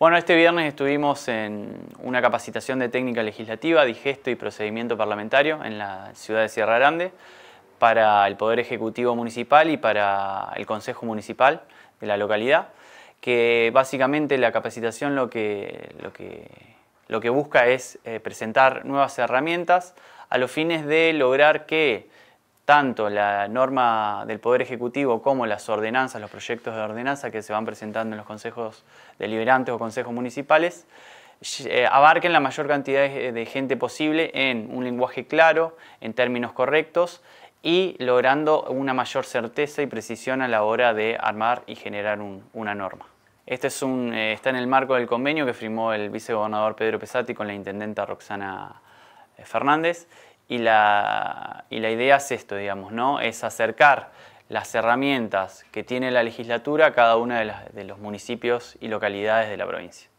Bueno, este viernes estuvimos en una capacitación de técnica legislativa, digesto y procedimiento parlamentario en la ciudad de Sierra Grande para el Poder Ejecutivo Municipal y para el Consejo Municipal de la localidad, que básicamente la capacitación lo que, lo que, lo que busca es eh, presentar nuevas herramientas a los fines de lograr que tanto la norma del Poder Ejecutivo como las ordenanzas, los proyectos de ordenanza que se van presentando en los consejos deliberantes o consejos municipales, eh, abarquen la mayor cantidad de gente posible en un lenguaje claro, en términos correctos y logrando una mayor certeza y precisión a la hora de armar y generar una norma. Este es un, eh, está en el marco del convenio que firmó el vicegobernador Pedro Pesati con la intendenta Roxana eh, Fernández y la, y la idea es esto, digamos, ¿no? Es acercar las herramientas que tiene la legislatura a cada uno de, de los municipios y localidades de la provincia.